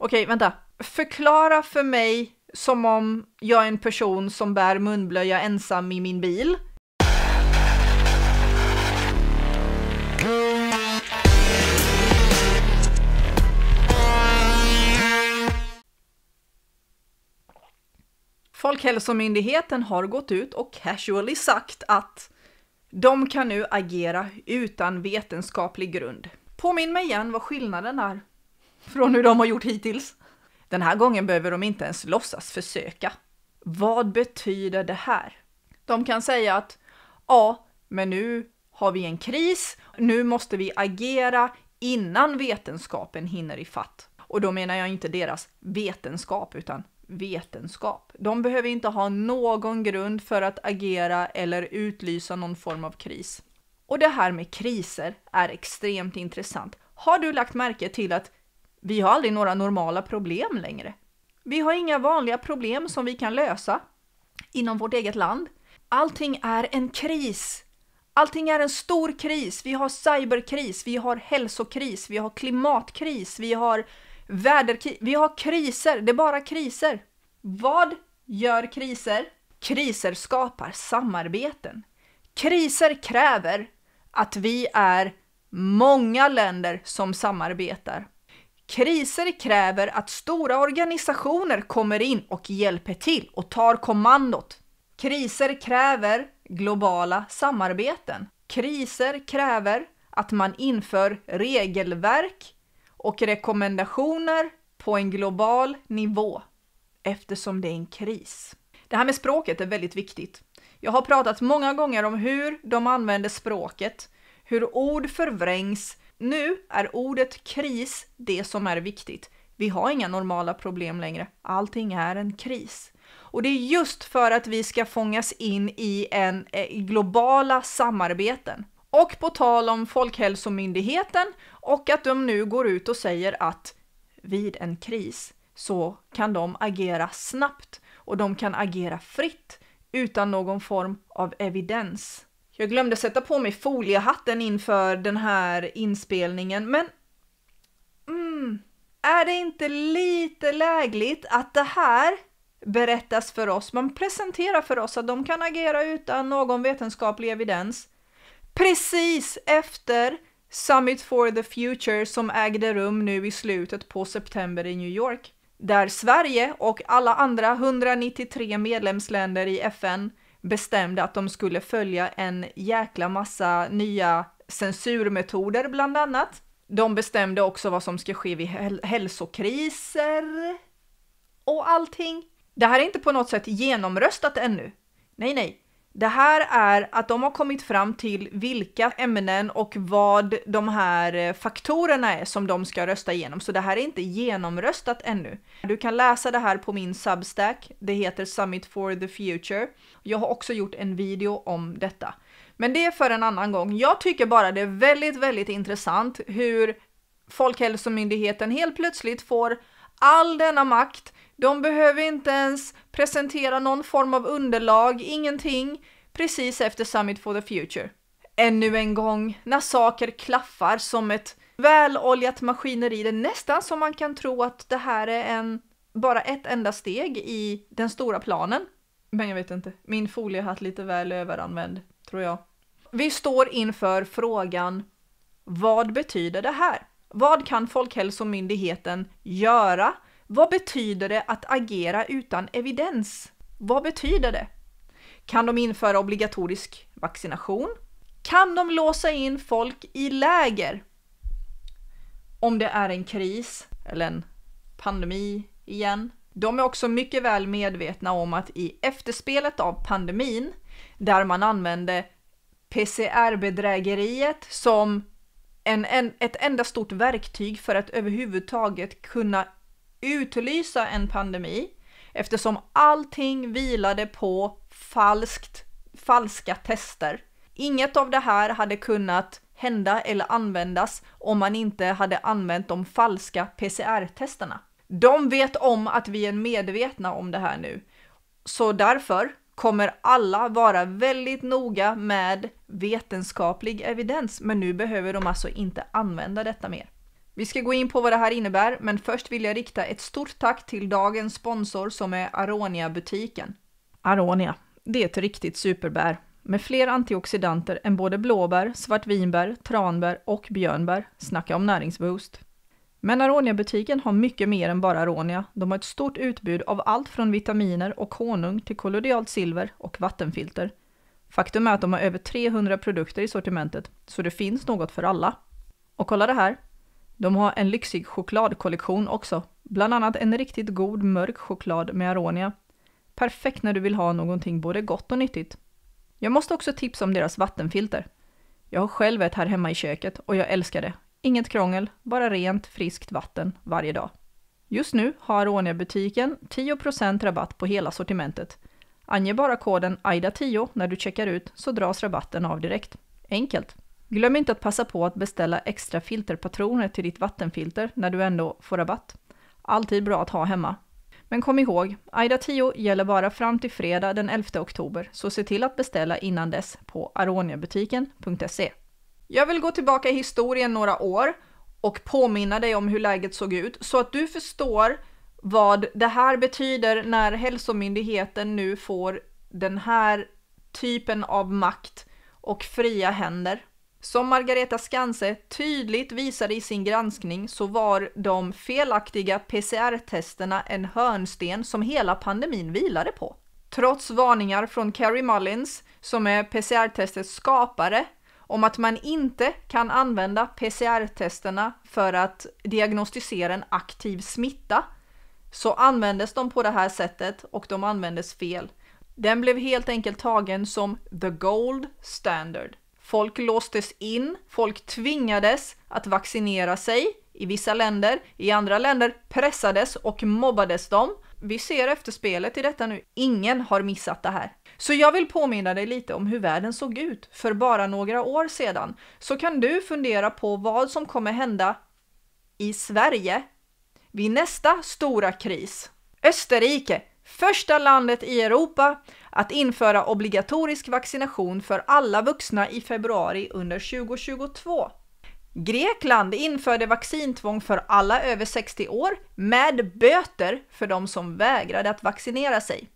Okej, vänta. Förklara för mig som om jag är en person som bär munblöja ensam i min bil. Folkhälsomyndigheten har gått ut och casually sagt att de kan nu agera utan vetenskaplig grund. Påminn mig igen vad skillnaden är från hur de har gjort hittills. Den här gången behöver de inte ens låtsas försöka. Vad betyder det här? De kan säga att ja, men nu har vi en kris. Nu måste vi agera innan vetenskapen hinner ifatt. Och då menar jag inte deras vetenskap utan vetenskap. De behöver inte ha någon grund för att agera eller utlysa någon form av kris. Och det här med kriser är extremt intressant. Har du lagt märke till att vi har aldrig några normala problem längre. Vi har inga vanliga problem som vi kan lösa inom vårt eget land. Allting är en kris. Allting är en stor kris. Vi har cyberkris, vi har hälsokris, vi har klimatkris, vi har väderkris. Vi har kriser, det är bara kriser. Vad gör kriser? Kriser skapar samarbeten. Kriser kräver att vi är många länder som samarbetar Kriser kräver att stora organisationer kommer in och hjälper till och tar kommandot. Kriser kräver globala samarbeten. Kriser kräver att man inför regelverk och rekommendationer på en global nivå eftersom det är en kris. Det här med språket är väldigt viktigt. Jag har pratat många gånger om hur de använder språket, hur ord förvrängs, nu är ordet kris det som är viktigt. Vi har inga normala problem längre. Allting är en kris. Och det är just för att vi ska fångas in i en eh, i globala samarbeten. Och på tal om Folkhälsomyndigheten och att de nu går ut och säger att vid en kris så kan de agera snabbt och de kan agera fritt utan någon form av evidens. Jag glömde sätta på mig foliehatten inför den här inspelningen, men mm, är det inte lite lägligt att det här berättas för oss? Man presenterar för oss att de kan agera utan någon vetenskaplig evidens precis efter Summit for the Future som ägde rum nu i slutet på september i New York, där Sverige och alla andra 193 medlemsländer i FN bestämde att de skulle följa en jäkla massa nya censurmetoder bland annat. De bestämde också vad som ska ske vid hälsokriser och allting. Det här är inte på något sätt genomröstat ännu. Nej, nej, det här är att de har kommit fram till vilka ämnen och vad de här eh, faktorerna är som de ska rösta igenom. Så det här är inte genomröstat ännu. Du kan läsa det här på min Substack. Det heter Summit for the Future. Jag har också gjort en video om detta. Men det är för en annan gång. Jag tycker bara det är väldigt, väldigt intressant hur Folkhälsomyndigheten helt plötsligt får all denna makt. De behöver inte ens presentera någon form av underlag, ingenting, precis efter Summit for the Future. Ännu en gång, när saker klaffar som ett väloljat maskineri, det är nästan som man kan tro att det här är en, bara ett enda steg i den stora planen. Men jag vet inte, min foliehatt lite väl överanvänd, tror jag. Vi står inför frågan, vad betyder det här? Vad kan Folkhälsomyndigheten göra? Vad betyder det att agera utan evidens? Vad betyder det? Kan de införa obligatorisk vaccination? Kan de låsa in folk i läger? Om det är en kris eller en pandemi igen. De är också mycket väl medvetna om att i efterspelet av pandemin, där man använde PCR-bedrägeriet som en, en, ett enda stort verktyg för att överhuvudtaget kunna utlysa en pandemi eftersom allting vilade på falskt, falska tester. Inget av det här hade kunnat hända eller användas om man inte hade använt de falska PCR-testerna. De vet om att vi är medvetna om det här nu, så därför kommer alla vara väldigt noga med vetenskaplig evidens, men nu behöver de alltså inte använda detta mer. Vi ska gå in på vad det här innebär, men först vill jag rikta ett stort tack till dagens sponsor som är Aronia-butiken. Aronia, det är ett riktigt superbär med fler antioxidanter än både blåbär, svartvinbär, tranbär och björnbär. Snacka om näringsboost! Men Aronia-butiken har mycket mer än bara Aronia. De har ett stort utbud av allt från vitaminer och honung till kollodialt silver och vattenfilter. Faktum är att de har över 300 produkter i sortimentet, så det finns något för alla. Och kolla det här! De har en lyxig chokladkollektion också, bland annat en riktigt god mörk choklad med Aronia. Perfekt när du vill ha någonting både gott och nyttigt. Jag måste också tipsa om deras vattenfilter. Jag har själv ett här hemma i köket och jag älskar det. Inget krångel, bara rent, friskt vatten varje dag. Just nu har Rånia-butiken 10% rabatt på hela sortimentet. Ange bara koden AIDA10 när du checkar ut så dras rabatten av direkt. Enkelt! Glöm inte att passa på att beställa extra filterpatroner till ditt vattenfilter när du ändå får rabatt. Alltid bra att ha hemma. Men kom ihåg, AIDA10 gäller bara fram till fredag den 11 oktober, så se till att beställa innan dess på aroniabutiken.se. Jag vill gå tillbaka i historien några år och påminna dig om hur läget såg ut så att du förstår vad det här betyder när hälsomyndigheten nu får den här typen av makt och fria händer. Som Margareta Skanse tydligt visade i sin granskning så var de felaktiga PCR-testerna en hörnsten som hela pandemin vilade på. Trots varningar från Carrie Mullins, som är PCR-testets skapare, om att man inte kan använda PCR-testerna för att diagnostisera en aktiv smitta så användes de på det här sättet och de användes fel. Den blev helt enkelt tagen som the gold standard. Folk låstes in, folk tvingades att vaccinera sig i vissa länder, i andra länder pressades och mobbades de vi ser efter spelet i detta nu. Ingen har missat det här. Så jag vill påminna dig lite om hur världen såg ut för bara några år sedan, så kan du fundera på vad som kommer hända i Sverige vid nästa stora kris. Österrike, första landet i Europa att införa obligatorisk vaccination för alla vuxna i februari under 2022. Grekland införde vaccintvång för alla över 60 år med böter för de som vägrade att vaccinera sig.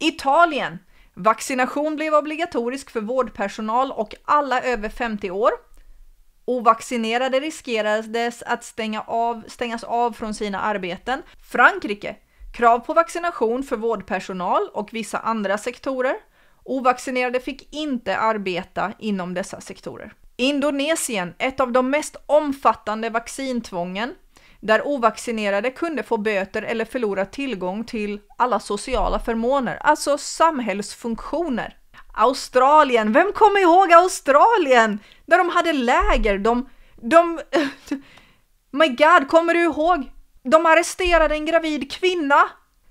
Italien. Vaccination blev obligatorisk för vårdpersonal och alla över 50 år. Ovaccinerade riskerades att stänga av, stängas av från sina arbeten. Frankrike. Krav på vaccination för vårdpersonal och vissa andra sektorer. Ovaccinerade fick inte arbeta inom dessa sektorer. Indonesien, ett av de mest omfattande vaccintvången där ovaccinerade kunde få böter eller förlora tillgång till alla sociala förmåner, alltså samhällsfunktioner. Australien, vem kommer ihåg Australien? Där de hade läger, de... de my god, kommer du ihåg? De arresterade en gravid kvinna.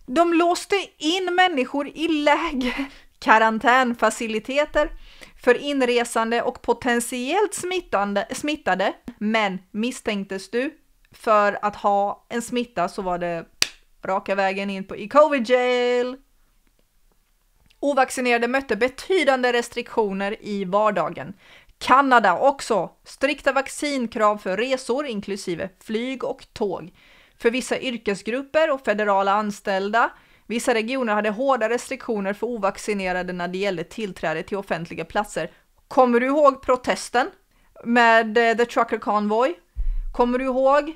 De låste in människor i läger, karantänfaciliteter för inresande och potentiellt smittande, smittade, men misstänktes du för att ha en smitta så var det raka vägen in på i covid jail. Ovaccinerade mötte betydande restriktioner i vardagen. Kanada också. Strikta vaccinkrav för resor inklusive flyg och tåg. För vissa yrkesgrupper och federala anställda Vissa regioner hade hårda restriktioner för ovaccinerade när det gällde tillträde till offentliga platser. Kommer du ihåg protesten med eh, The Trucker Convoy? Kommer du ihåg?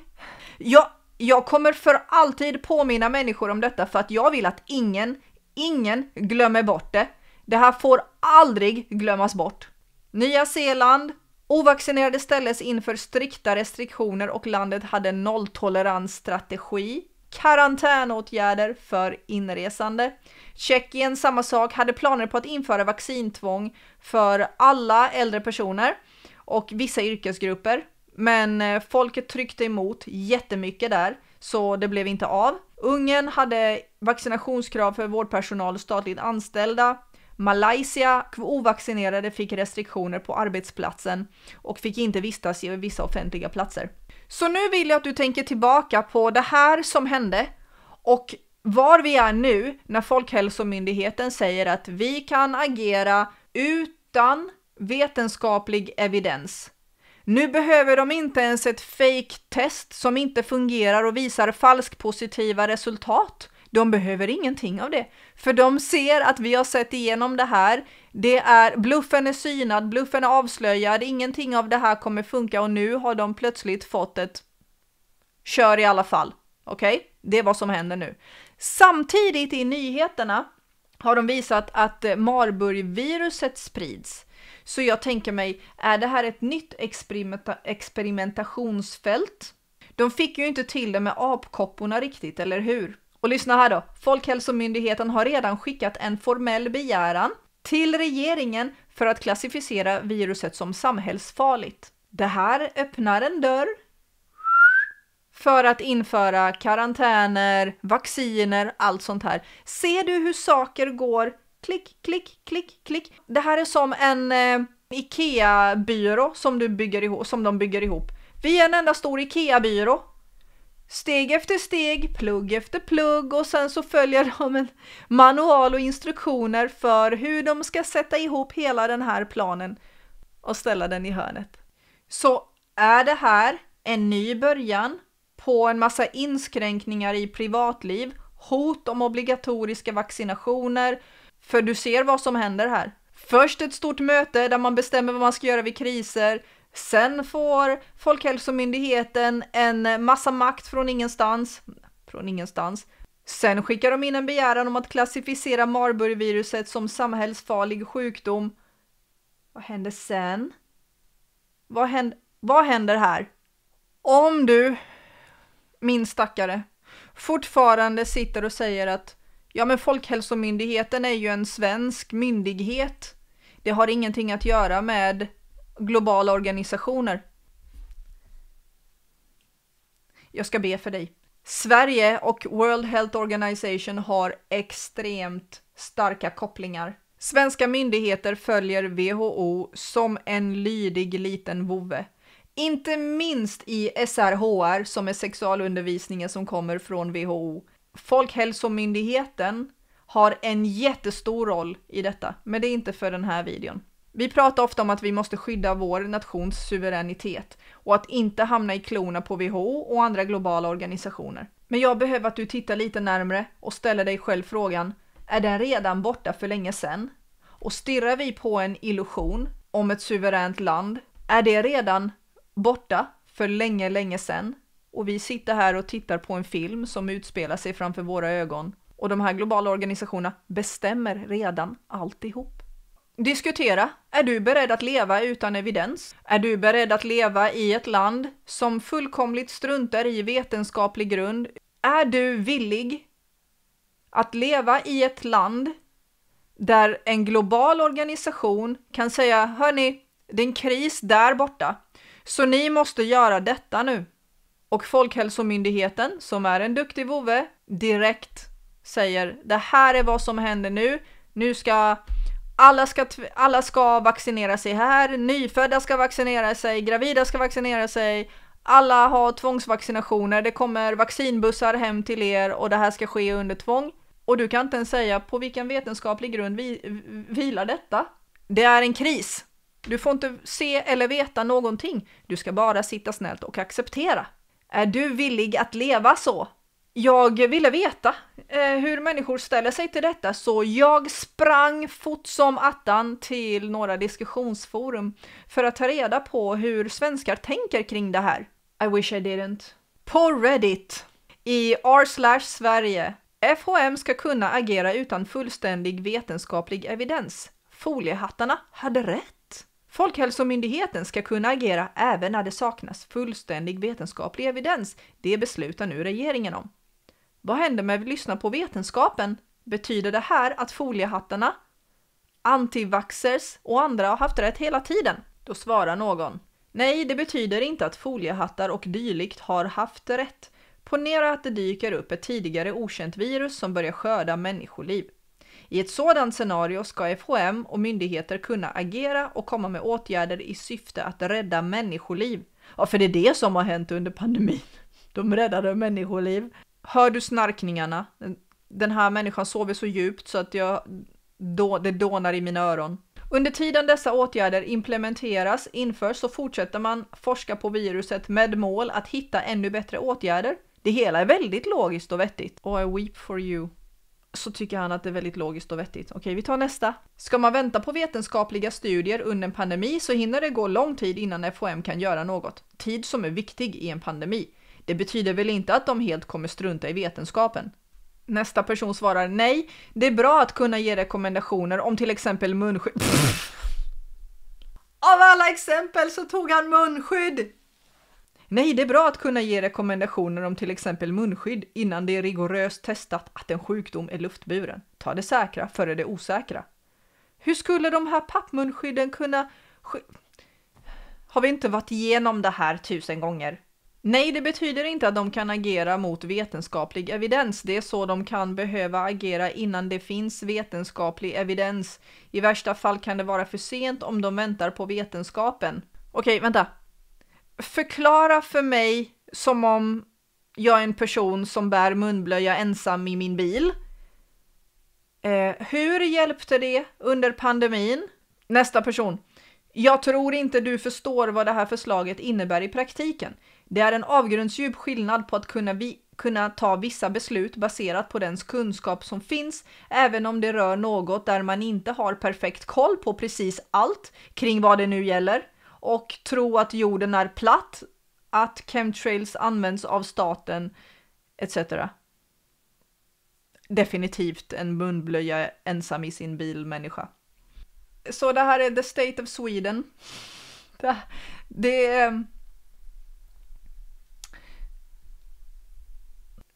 Jag, jag kommer för alltid påminna människor om detta för att jag vill att ingen, ingen glömmer bort det. Det här får aldrig glömmas bort. Nya Zeeland, Ovaccinerade ställdes inför strikta restriktioner och landet hade nolltoleransstrategi karantänåtgärder för inresande. Tjeckien, samma sak, hade planer på att införa vaccintvång för alla äldre personer och vissa yrkesgrupper. Men eh, folket tryckte emot jättemycket där, så det blev inte av. Ungern hade vaccinationskrav för vårdpersonal och statligt anställda. Malaysia, ovaccinerade fick restriktioner på arbetsplatsen och fick inte vistas i vissa offentliga platser. Så nu vill jag att du tänker tillbaka på det här som hände och var vi är nu när Folkhälsomyndigheten säger att vi kan agera utan vetenskaplig evidens. Nu behöver de inte ens ett fake-test som inte fungerar och visar falskpositiva resultat de behöver ingenting av det, för de ser att vi har sett igenom det här. Det är bluffen är synad, bluffen är avslöjad, ingenting av det här kommer funka och nu har de plötsligt fått ett kör i alla fall. Okej, okay? det är vad som händer nu. Samtidigt i nyheterna har de visat att eh, Marburg-viruset sprids. Så jag tänker mig, är det här ett nytt experimenta experimentationsfält? De fick ju inte till det med apkopporna riktigt, eller hur? Och lyssna här då. Folkhälsomyndigheten har redan skickat en formell begäran till regeringen för att klassificera viruset som samhällsfarligt. Det här öppnar en dörr för att införa karantäner, vacciner, allt sånt här. Ser du hur saker går? Klick, klick, klick, klick. Det här är som en eh, IKEA-byrå som, du bygger ihop, som de bygger ihop. Vi är en enda stor IKEA-byrå steg efter steg, plugg efter plugg och sen så följer de en manual och instruktioner för hur de ska sätta ihop hela den här planen och ställa den i hörnet. Så är det här en ny början på en massa inskränkningar i privatliv, hot om obligatoriska vaccinationer, för du ser vad som händer här. Först ett stort möte där man bestämmer vad man ska göra vid kriser, Sen får Folkhälsomyndigheten en massa makt från ingenstans. Från ingenstans. Sen skickar de in en begäran om att klassificera Marburg viruset som samhällsfarlig sjukdom. Vad händer sen? Vad händer, vad händer här? Om du, min stackare, fortfarande sitter och säger att ja, men Folkhälsomyndigheten är ju en svensk myndighet. Det har ingenting att göra med globala organisationer. Jag ska be för dig. Sverige och World Health Organization har extremt starka kopplingar. Svenska myndigheter följer WHO som en lydig liten vovve. Inte minst i SRHR som är sexualundervisningen som kommer från WHO. Folkhälsomyndigheten har en jättestor roll i detta, men det är inte för den här videon. Vi pratar ofta om att vi måste skydda vår nations suveränitet och att inte hamna i klorna på WHO och andra globala organisationer. Men jag behöver att du tittar lite närmre och ställer dig själv frågan, är den redan borta för länge sedan? Och stirrar vi på en illusion om ett suveränt land, är det redan borta för länge, länge sedan? Och vi sitter här och tittar på en film som utspelar sig framför våra ögon och de här globala organisationerna bestämmer redan alltihop. Diskutera. Är du beredd att leva utan evidens? Är du beredd att leva i ett land som fullkomligt struntar i vetenskaplig grund? Är du villig att leva i ett land där en global organisation kan säga hörni, det är en kris där borta, så ni måste göra detta nu. Och Folkhälsomyndigheten, som är en duktig vovve, direkt säger det här är vad som händer nu. Nu ska alla ska, alla ska vaccinera sig här, nyfödda ska vaccinera sig, gravida ska vaccinera sig, alla har tvångsvaccinationer, det kommer vaccinbussar hem till er och det här ska ske under tvång. Och du kan inte ens säga på vilken vetenskaplig grund vi, vilar detta. Det är en kris. Du får inte se eller veta någonting. Du ska bara sitta snällt och acceptera. Är du villig att leva så? Jag ville veta eh, hur människor ställer sig till detta så jag sprang fort som attan till några diskussionsforum för att ta reda på hur svenskar tänker kring det här. I wish I didn't. På Reddit i r Sverige. FHM ska kunna agera utan fullständig vetenskaplig evidens. Foliehattarna hade rätt. Folkhälsomyndigheten ska kunna agera även när det saknas fullständig vetenskaplig evidens. Det beslutar nu regeringen om. Vad händer med att lyssna på vetenskapen? Betyder det här att foliehattarna, antivaxers och andra har haft rätt hela tiden? Då svarar någon. Nej, det betyder inte att foliehattar och dylikt har haft rätt. Ponera att det dyker upp ett tidigare okänt virus som börjar skörda människoliv. I ett sådant scenario ska FHM och myndigheter kunna agera och komma med åtgärder i syfte att rädda människoliv. Ja, för det är det som har hänt under pandemin. De räddade människoliv hör du snarkningarna? Den här människan sover så djupt så att jag, då, det dånar i mina öron. Under tiden dessa åtgärder implementeras, införs, så fortsätter man forska på viruset med mål att hitta ännu bättre åtgärder. Det hela är väldigt logiskt och vettigt. Och I weep for you. Så tycker han att det är väldigt logiskt och vettigt. Okej, vi tar nästa. Ska man vänta på vetenskapliga studier under en pandemi så hinner det gå lång tid innan FHM kan göra något. Tid som är viktig i en pandemi. Det betyder väl inte att de helt kommer strunta i vetenskapen? Nästa person svarar nej. Det är bra att kunna ge rekommendationer om till exempel munskydd. Av alla exempel så tog han munskydd! Nej, det är bra att kunna ge rekommendationer om till exempel munskydd innan det är rigoröst testat att en sjukdom är luftburen. Ta det säkra före det osäkra. Hur skulle de här pappmunskydden kunna... Har vi inte varit igenom det här tusen gånger? Nej, det betyder inte att de kan agera mot vetenskaplig evidens. Det är så de kan behöva agera innan det finns vetenskaplig evidens. I värsta fall kan det vara för sent om de väntar på vetenskapen. Okej, vänta. Förklara för mig som om jag är en person som bär munblöja ensam i min bil. Eh, hur hjälpte det under pandemin? Nästa person. Jag tror inte du förstår vad det här förslaget innebär i praktiken. Det är en avgrundsdjup skillnad på att kunna, vi, kunna ta vissa beslut baserat på den kunskap som finns, även om det rör något där man inte har perfekt koll på precis allt kring vad det nu gäller och tro att jorden är platt, att chemtrails används av staten etc. Definitivt en munblöja ensam i sin bil människa. Så det här är the state of Sweden. Det, det är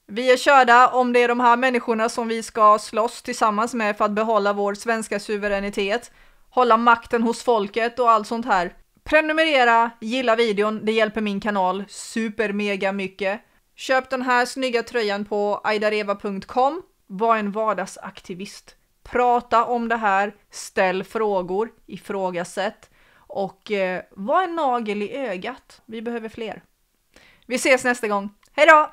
Vi är körda om det är de här människorna som vi ska slåss tillsammans med för att behålla vår svenska suveränitet, hålla makten hos folket och allt sånt här. Prenumerera, gilla videon, det hjälper min kanal super mega mycket. Köp den här snygga tröjan på aidareva.com. Var en vardagsaktivist. Prata om det här, ställ frågor, ifrågasätt och eh, var en nagel i ögat. Vi behöver fler. Vi ses nästa gång. Hej då!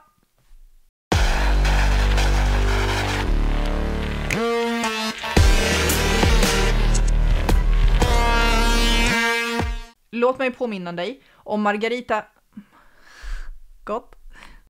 Låt mig påminna dig om Margarita... Gott.